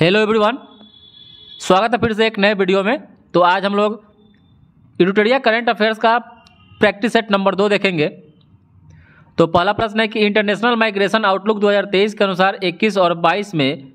hello everyone स्वागत है फिर से एक नए वीडियो में तो आज हम लोग इडिटोरिया करंट अफेयर्स का प्रैक्टिस सेट नंबर दो देखेंगे तो पहला प्रश्न है कि इंटरनेशनल माइग्रेशन आउटलुक 2023 के अनुसार 21 और 22 में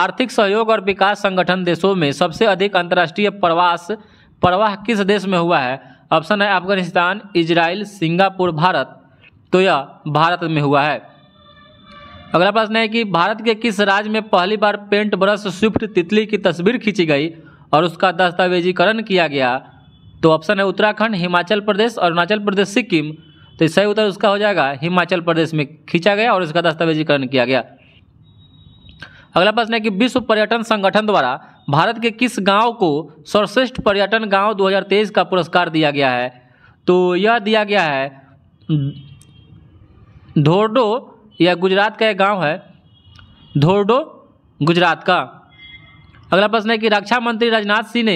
आर्थिक सहयोग और विकास संगठन देशों में सबसे अधिक अंतर्राष्ट्रीय प्रवास प्रवाह किस देश में हुआ है ऑप्शन है अफगानिस्तान इजराइल सिंगापुर भारत तो यह भारत में हुआ है अगला प्रश्न है कि भारत के किस राज्य में पहली बार पेंट ब्रश स्विफ्ट तितली की तस्वीर खींची गई और उसका दस्तावेजीकरण किया गया तो ऑप्शन है उत्तराखंड हिमाचल प्रदेश अरुणाचल प्रदेश सिक्किम तो सही उत्तर उसका हो जाएगा हिमाचल प्रदेश में खींचा गया और इसका दस्तावेजीकरण किया गया अगला प्रश्न है कि विश्व पर्यटन संगठन द्वारा भारत के किस गांव को सर्वश्रेष्ठ पर्यटन गांव 2023 का पुरस्कार दिया गया है तो यह दिया गया है धोरडो यह गुजरात का एक गांव है धोरडो गुजरात का अगला प्रश्न है कि रक्षा मंत्री राजनाथ सिंह ने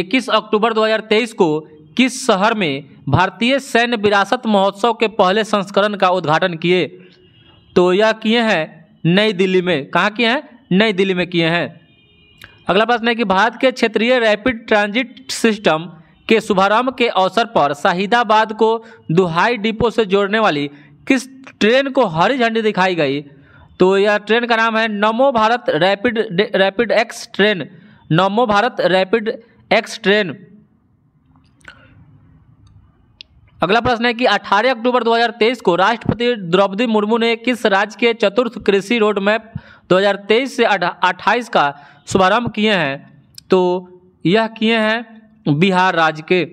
21 अक्टूबर 2023 को किस शहर में भारतीय सैन्य विरासत महोत्सव के पहले संस्करण का उद्घाटन किए तो यह किए हैं नई दिल्ली में कहाँ किए हैं नई दिल्ली में किए हैं अगला प्रश्न है कि भारत के क्षेत्रीय रैपिड ट्रांजिट सिस्टम के शुभारंभ के अवसर पर शाहिदाबाद को दुहाई डिपो से जोड़ने वाली किस ट्रेन को हरी झंडी दिखाई गई तो यह ट्रेन का नाम है Namo Bharat rapid rapid X train Namo Bharat rapid X train अगला प्रश्न है कि 18 अक्टूबर 2023 को राष्ट्रपति द्रौपदी मुर्मू ने किस राज्य के चतुर्थ कृषि रोड मैप 2023 से 28 का शुभारंभ किए हैं तो यह किए हैं बिहार राज्य के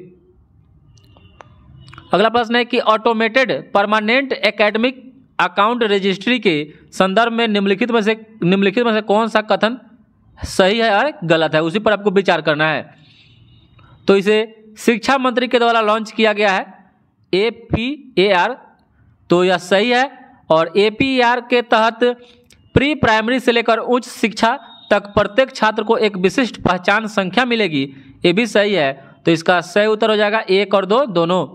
अगला प्रश्न है कि automated permanent academic account registry के संदर्भ में निम्नलिखित में से निम्नलिखित में से कौन सा कथन सही है और गलत है उसी पर आपको विचार करना है तो इसे शिक्षा मंत्री के द्वारा लॉन्च किया गया है ए पी ए आर तो यह सही है और ए पी ए आर के तहत प्री प्राइमरी से लेकर उच्च शिक्षा तक प्रत्येक छात्र को एक विशिष्ट पहचान संख्या मिलेगी ये भी सही है तो इसका सही उत्तर हो जाएगा एक और दो दोनों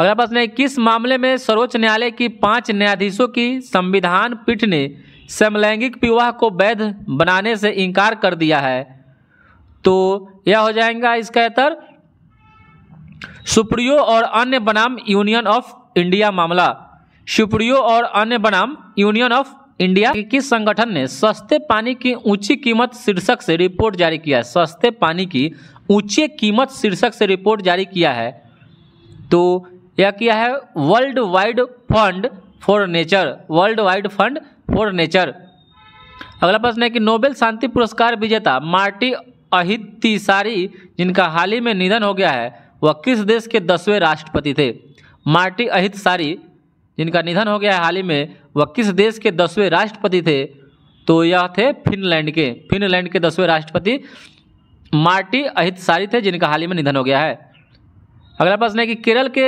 अगला प्रश्न है किस मामले में सर्वोच्च न्यायालय की पांच न्यायाधीशों की संविधान पीठ ने समलैंगिक विवाह को वैध बनाने से इनकार कर दिया है तो यह हो जाएगा इसका उत्तर सुप्रियो और अन्य बनाम यूनियन ऑफ इंडिया मामला सुप्रियो और अन्य बनाम यूनियन ऑफ इंडिया के किस संगठन ने सस्ते पानी की ऊंची कीमत शीर्षक से रिपोर्ट जारी किया है सस्ते पानी की ऊंची कीमत शीर्षक से रिपोर्ट जारी किया है तो यह किया है world wide fund for nature world wide fund for nature अगला प्रश्न है कि नोबेल शांति पुरस्कार विजेता मार्टी अहितिसारी जिनका हाल ही में निधन हो गया है वह किस देश के दसवें राष्ट्रपति थे मार्टी सारी जिनका निधन हो गया है हाल ही में वह किस देश के दसवें राष्ट्रपति थे तो यह थे फिनलैंड के फिनलैंड के दसवें राष्ट्रपति मार्टी सारी थे जिनका हाल ही में निधन हो गया है अगला प्रश्न है कि केरल के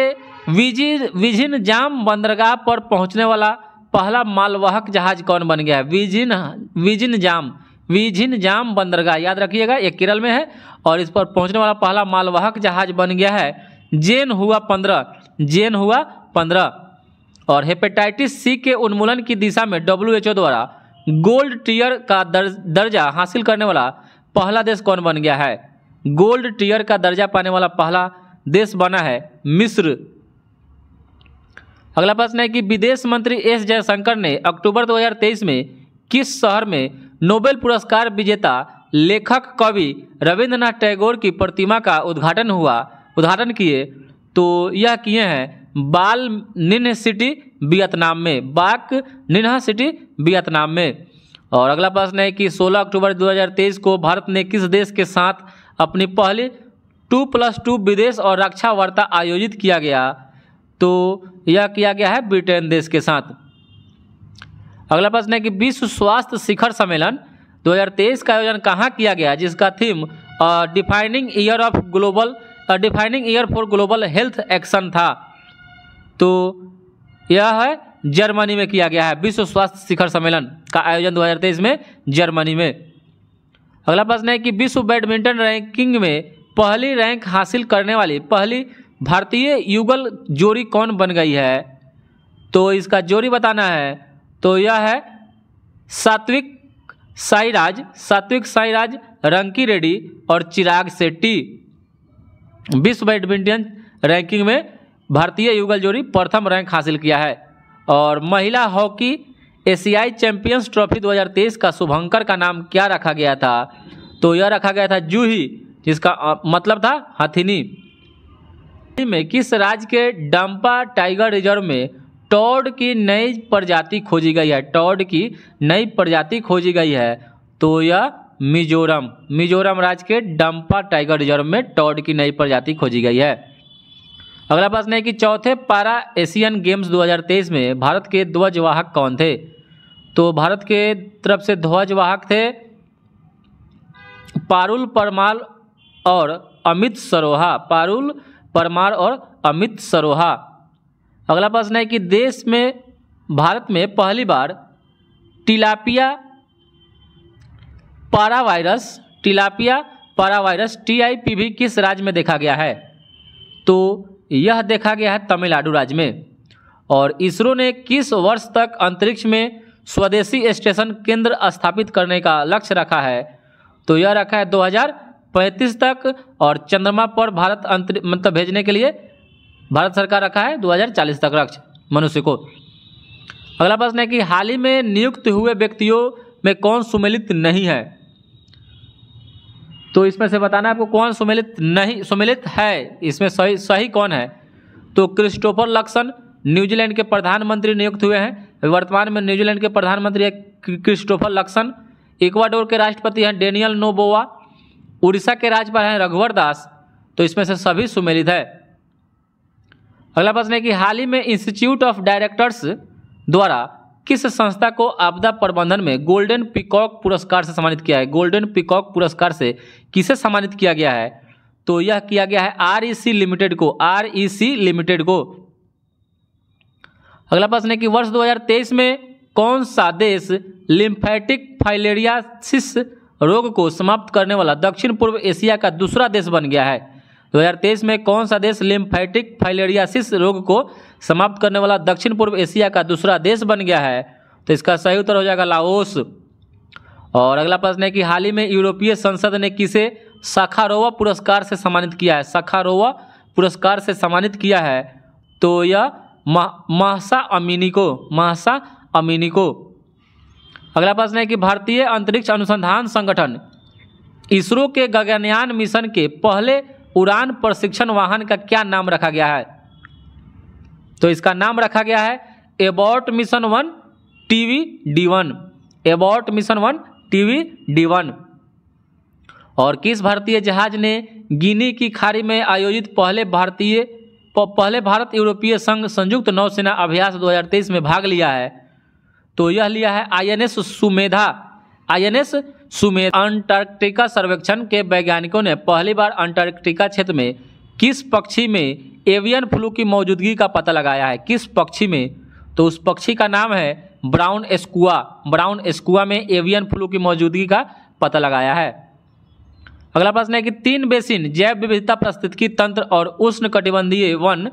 विजिन जाम बंदरगाह पर पहुंचने वाला पहला मालवाहक जहाज कौन बन गया है विजिन विजिन जाम विजिन जाम बंदरगाह याद रखिएगा ये केरल में है और इस पर पहुंचने वाला पहला मालवाहक जहाज बन गया है जेन हुआ पंद्रह जेन हुआ पंद्रह और हेपेटाइटिस सी के उन्मूलन की दिशा में डब्ल्यू द्वारा गोल्ड टीयर का दर्ज दर्जा हासिल करने वाला पहला देश कौन बन गया है गोल्ड टीयर का दर्जा पाने वाला पहला देश बना है मिस्र अगला प्रश्न है कि विदेश मंत्री एस जयशंकर ने अक्टूबर 2023 में किस शहर में नोबेल पुरस्कार विजेता लेखक कवि रविन्द्रनाथ टैगोर की प्रतिमा का उद्घाटन हुआ उद्घाटन किए तो यह किए हैं बाल निन्ह सिटी वियतनाम में बाक निन्ह सिटी वियतनाम में और अगला प्रश्न है कि 16 अक्टूबर 2023 को भारत ने किस देश के साथ अपनी पहली टू प्लस टू विदेश और रक्षा वार्ता आयोजित किया गया तो यह किया गया है ब्रिटेन देश के साथ अगला प्रश्न है कि विश्व स्वास्थ्य शिखर सम्मेलन 2023 का आयोजन कहाँ किया गया जिसका theme defining year of global defining year for global health action था तो यह है जर्मनी में किया गया है विश्व स्वास्थ्य शिखर सम्मेलन का आयोजन 2023 में जर्मनी में अगला प्रश्न है कि विश्व बैडमिंटन रैंकिंग में पहली रैंक हासिल करने वाली पहली भारतीय युगल जोड़ी कौन बन गई है तो इसका जोड़ी बताना है तो यह है सात्विक साईराज सात्विक साईराज रंकी रेड्डी और चिराग सेट्टी विश्व बैडमिंटन रैंकिंग में भारतीय युगल जोड़ी प्रथम रैंक हासिल किया है और महिला हॉकी एशियाई चैंपियंस ट्रॉफी 2023 का शुभंकर का नाम क्या रखा गया था तो यह रखा गया था जूही जिसका मतलब था हथिनी में किस राज्य के डंपा टाइगर रिजर्व में टॉड की नई प्रजाति खोजी गई है टॉड की नई प्रजाति खोजी गई है तो यह मिजोरम मिजोरम राज्य के डंपा टाइगर रिजर्व में टॉड की नई प्रजाति खोजी गई है अगला प्रश्न है कि चौथे पारा एशियन गेम्स 2023 में भारत के ध्वजवाहक कौन थे तो भारत के तरफ से ध्वजवाहक थे पारुल परमाल और अमित सरोहा पारुल परमार और अमित सरोहा अगला प्रश्न है कि देश में भारत में पहली बार टिलापिया पारावायरस टिलापिया पारावायरस टीआईपीवी किस राज्य में देखा गया है तो यह देखा गया है तमिलनाडु राज्य में और इसरो ने किस वर्ष तक अंतरिक्ष में स्वदेशी स्टेशन केंद्र स्थापित करने का लक्ष्य रखा है तो यह रखा है पैंतीस तक और चंद्रमा पर भारत अंतर मतलब भेजने के लिए भारत सरकार रखा है 2040 तक लक्ष्य मनुष्य को अगला प्रश्न है कि हाल ही में नियुक्त हुए व्यक्तियों में कौन सुमेलित नहीं है तो इसमें से बताना है आपको कौन सुमेलित नहीं सुमेलित है इसमें सही सही कौन है तो क्रिस्टोफर लक्सन न्यूजीलैंड के प्रधानमंत्री नियुक्त हुए हैं वर्तमान में न्यूजीलैंड के प्रधानमंत्री है क्रिस्टोफर लक्सन इक्वाडोर के राष्ट्रपति हैं डेनियल नोबोवा उड़ीसा के राज्यपाल हैं रघुवर दास तो इसमें से सभी सुमेलित है अगला प्रश्न है कि हाल ही में इंस्टीट्यूट ऑफ डायरेक्टर्स द्वारा किस संस्था को आपदा प्रबंधन में गोल्डन पिकॉक पुरस्कार से सम्मानित किया है गोल्डन पिकॉक पुरस्कार से किसे सम्मानित किया गया है तो यह किया गया है आर लिमिटेड e को आर लिमिटेड e को अगला प्रश्न है कि वर्ष 2023 में कौन सा देश लिम्फेटिक फाइलेरियासिस रोग को समाप्त करने वाला दक्षिण पूर्व एशिया का दूसरा देश बन गया है 2023 में कौन सा देश लिम्फाइटिक फाइलेरियासिस रोग को समाप्त करने वाला दक्षिण पूर्व एशिया का दूसरा देश बन गया है तो इसका सही उत्तर हो जाएगा लाओस और अगला प्रश्न है कि हाल ही में यूरोपीय संसद ने किसे सखारोवा पुरस्कार से सम्मानित किया है सखारोवा पुरस्कार से सम्मानित किया है तो यह महसा अमीनी को महसा अमीनी को अगला प्रश्न है कि भारतीय अंतरिक्ष अनुसंधान संगठन इसरो के गगनयान मिशन के पहले उड़ान प्रशिक्षण वाहन का क्या नाम रखा गया है तो इसका नाम रखा गया है Abbott mission one TV D one Abbott mission one TV D one और किस भारतीय जहाज ने गिनी की खाड़ी में आयोजित पहले भारतीय पहले भारत यूरोपीय संघ संयुक्त नौसेना अभ्यास 2023 में भाग लिया है तो यह लिया है I N S Sumedha I N S Sumedha Antarctica सर्वेक्षण के वैज्ञानिकों ने पहली बार अंटार्कटिका क्षेत्र में किस पक्षी में एवियन फ्लू की मौजूदगी का पता लगाया है किस पक्षी में तो उस पक्षी का नाम है ब्राउन एस्कुआ ब्राउन एस्कुआ में एवियन फ्लू की मौजूदगी का पता लगाया है अगला प्रश्न है कि तीन बेसिन जैव विविधता प्रस्तुतिकी तंत्र और उष्ण कटिबंधीय वन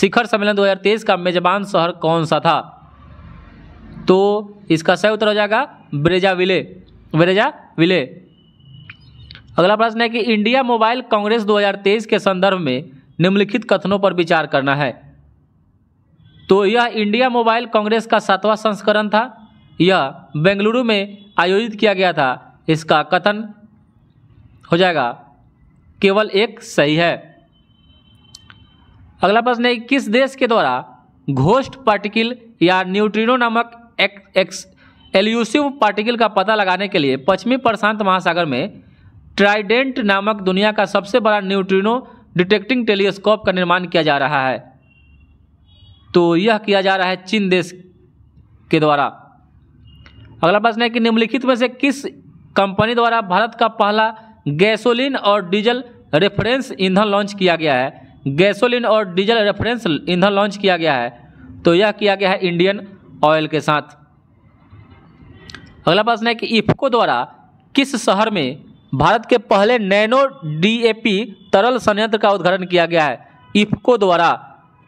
शिखर सम्मेलन 2023 का मेजबान शहर कौन सा था तो इसका सही उत्तर हो जाएगा ब्रेजा विले ब्रेजा विले अगला प्रश्न है कि इंडिया मोबाइल कांग्रेस 2023 के संदर्भ में निम्नलिखित कथनों पर विचार करना है तो यह इंडिया मोबाइल कांग्रेस का सातवां संस्करण था यह बेंगलुरु में आयोजित किया गया था इसका कथन हो जाएगा केवल एक सही है अगला प्रश्न है किस देश के द्वारा घोष्ट पार्टिकल या न्यूट्रिनो नामक एक्स एल्यूसिव पार्टिकल का पता लगाने के लिए पश्चिमी प्रशांत महासागर में ट्राइडेंट नामक दुनिया का सबसे बड़ा न्यूट्रिनो डिटेक्टिंग टेलीस्कोप का निर्माण किया जा रहा है तो यह किया जा रहा है चीन देश के द्वारा अगला प्रश्न है कि निम्नलिखित में से किस कंपनी द्वारा भारत का पहला गैसोलीन और डीजल रेफरेंस ईंधन लॉन्च किया गया है गैसोलीन और डीजल रेफरेंस ईंधन लॉन्च किया गया है तो यह किया गया है इंडियन ऑयल के साथ अगला प्रश्न है कि इफको द्वारा किस शहर में भारत के पहले नैनो डीएपी तरल संयंत्र का उद्घाटन किया गया है इफको द्वारा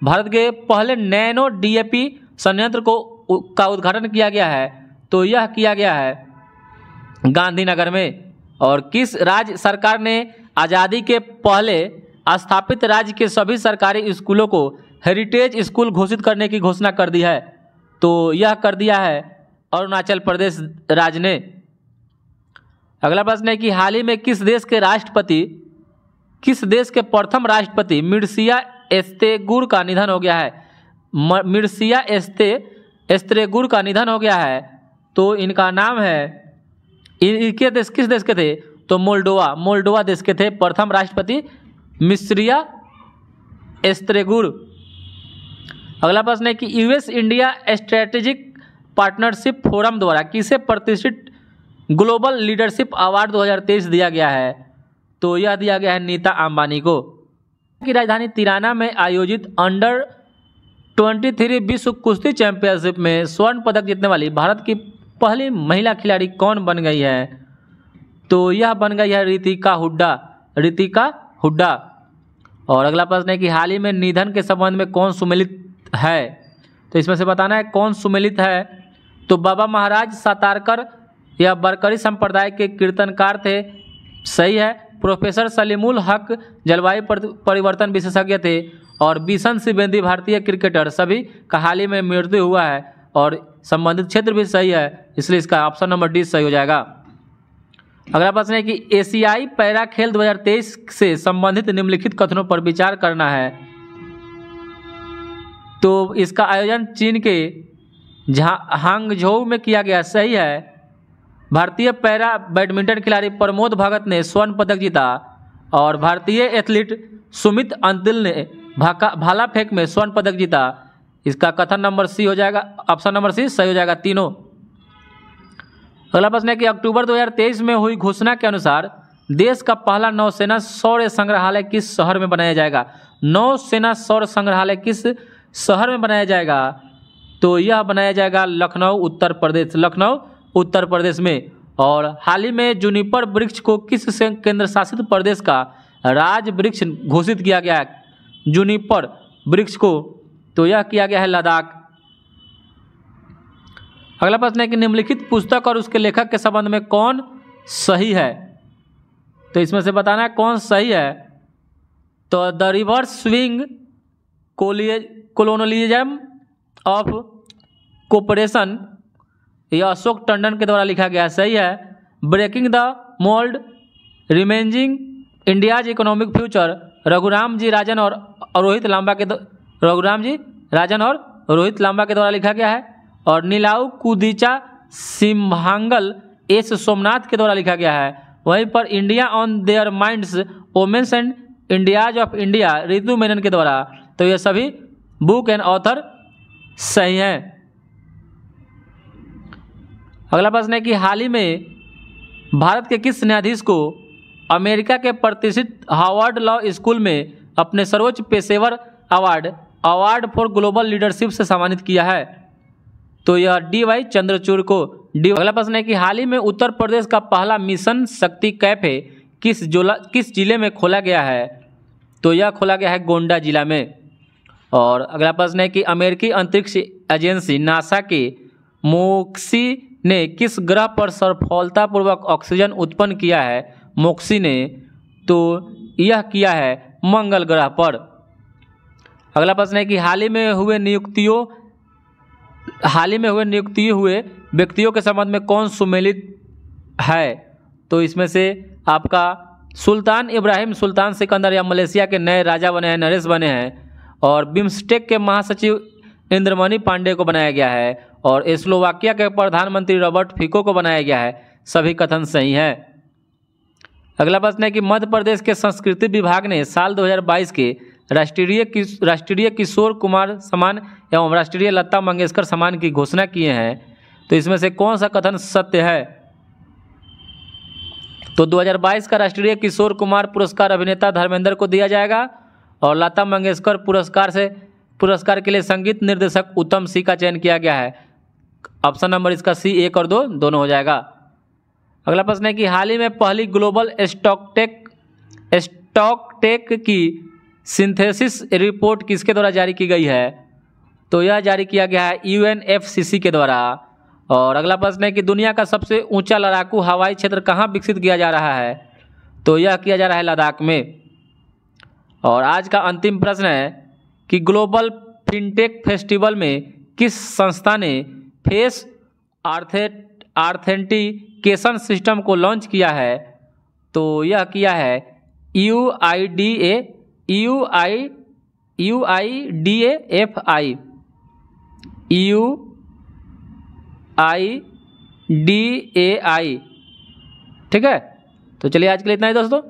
भारत के पहले नैनो डीएपी संयंत्र को का उद्घाटन किया गया है तो यह किया गया है गांधीनगर में और किस राज्य सरकार ने आज़ादी के पहले स्थापित राज्य के सभी सरकारी स्कूलों को हेरिटेज स्कूल घोषित करने की घोषणा कर दी है तो यह कर दिया है अरुणाचल प्रदेश राज्य ने अगला प्रश्न है कि हाल ही में किस देश के राष्ट्रपति किस देश के प्रथम राष्ट्रपति मिर्सिया एस्तेगुर का निधन हो गया है मिर्सिया एस्ते एस्तेगुर का निधन हो गया है तो इनका नाम है इनके देश किस देश के थे तो मोल्डोवा मोल्डोवा देश के थे प्रथम राष्ट्रपति मिस्रिया एस्त्रेगुर अगला प्रश्न है कि US India strategic partnership forum द्वारा किसे प्रतिष्ठित ग्लोबल लीडरशिप अवार्ड 2023 दिया गया है तो यह दिया गया है नीता अंबानी को की राजधानी तिराना में आयोजित अंडर 23 विश्व कुश्ती चैंपियनशिप में स्वर्ण पदक जीतने वाली भारत की पहली महिला खिलाड़ी कौन बन गई है तो यह बन गई है रितिका हुड्डा रितिका हुड्डा और अगला प्रश्न है कि हाल ही में निधन के संबंध में कौन सुमिलित है तो इसमें से बताना है कौन सुमिलित है तो बाबा महाराज सातारकर या बरकरी संप्रदाय के कीर्तनकार थे सही है प्रोफेसर सलीमुल हक जलवायु परिवर्तन विशेषज्ञ थे और बीसन सिबेंदी भारतीय क्रिकेटर सभी का हाल ही में मृत्यु हुआ है और संबंधित क्षेत्र भी सही है इसलिए इसका ऑप्शन नंबर डी सही हो जाएगा अगला प्रश्न है कि एशियाई पैरा खेल 2023 से संबंधित निम्नलिखित कथनों पर विचार करना है तो इसका आयोजन चीन के हांगझोऊ में किया गया सही है भारतीय पैरा बैडमिंटन खिलाड़ी प्रमोद भगत ने स्वर्ण पदक जीता और भारतीय एथलीट सुमित अंतिल ने भाला फेंक में स्वर्ण पदक जीता इसका कथन नंबर सी हो जाएगा ऑप्शन नंबर सी सही हो जाएगा तीनों अगला प्रश्न है कि अक्टूबर 2023 में हुई घोषणा के अनुसार देश का पहला नौसेना सौर्य संग्रहालय किस शहर में बनाया जाएगा नौसेना सौर संग्रहालय किस शहर में बनाया जाएगा तो यह बनाया जाएगा लखनऊ उत्तर प्रदेश लखनऊ उत्तर प्रदेश में और हाल ही में जूनिपर वृक्ष को किस केंद्र शासित प्रदेश का राज वृक्ष घोषित किया गया है जूनिपर वृक्ष को तो यह किया गया है लद्दाख अगला प्रश्न है कि निम्नलिखित पुस्तक और उसके लेखक के संबंध में कौन सही है तो इसमें से बताना है कौन सही है तो द रिवर्स स्विंग कोलिए कॉलोनलिज्म ऑफ कोपरेशन यह अशोक टंडन के द्वारा लिखा गया सही है breaking the mould reimagining India's economic future Raghuram G Rajan और रोहित लांबा के रघुराम जी राजन और रोहित लांबा के द्वारा लिखा गया है और नीलाऊ कुदीचा सिम्हांगल एस सोमनाथ के द्वारा लिखा गया है वहीं पर India on their minds women's and Indias of India Ritu Menon के द्वारा तो ये सभी बुक एंड ऑथर सही है अगला प्रश्न है कि हाल ही में भारत के किस न्यायाधीश को अमेरिका के प्रतिष्ठित हार्वर्ड लॉ स्कूल में अपने सर्वोच्च पेशेवर award award for global leadership से सम्मानित किया है तो यह डी वाई चंद्रचूड़ को डी अगला प्रश्न है कि हाल ही में उत्तर प्रदेश का पहला मिशन शक्ति कैफे किस जोला किस जिले में खोला गया है तो यह खोला गया है गोंडा जिला में और अगला प्रश्न है कि अमेरिकी अंतरिक्ष एजेंसी नासा के मोक्सी ने किस ग्रह पर सफलतापूर्वक ऑक्सीजन उत्पन्न किया है मोक्सी ने तो यह किया है मंगल ग्रह पर अगला प्रश्न है कि हाल ही में हुए नियुक्तियों हाल ही में हुए नियुक्ति हुए व्यक्तियों के संबंध में कौन सुमेलित है तो इसमें से आपका सुल्तान इब्राहिम सुल्तान सिकंदर या मलेशिया के नए राजा बने हैं नरेश बने हैं और बिम्स्टेक के महासचिव इंद्रमणि पांडे को बनाया गया है और स्लोवाकिया के प्रधानमंत्री रॉबर्ट फिको को बनाया गया है सभी कथन सही हैं अगला प्रश्न है कि मध्य प्रदेश के संस्कृति विभाग ने साल 2022 के राष्ट्रीय राष्ट्रीय किशोर कुमार सम्मान एवं राष्ट्रीय लता मंगेशकर सम्मान की घोषणा किए हैं तो इसमें से कौन सा कथन सत्य है तो 2022 का राष्ट्रीय किशोर कुमार पुरस्कार अभिनेता धर्मेंद्र को दिया जाएगा और लता मंगेशकर पुरस्कार से पुरस्कार के लिए संगीत निर्देशक उत्तम सी का चयन किया गया है ऑप्शन नंबर इसका सी एक और दो दोनों हो जाएगा अगला प्रश्न है कि हाल ही में पहली ग्लोबल स्टॉकटेक स्टॉकटेक की सिंथेसिस रिपोर्ट किसके द्वारा जारी की गई है तो यह जारी किया गया है यू के द्वारा और अगला प्रश्न है कि दुनिया का सबसे ऊंचा लड़ाकू हवाई क्षेत्र कहाँ विकसित किया जा रहा है तो यह किया जा रहा है लद्दाख में और आज का अंतिम प्रश्न है कि ग्लोबल फिनटेक फेस्टिवल में किस संस्था ने फेस आर्थे आर्थेंटिकेशन सिस्टम को लॉन्च किया है तो यह किया है U I D A U I U I D F I U I D A I ठीक है तो चलिए आज के लिए इतना ही दोस्तों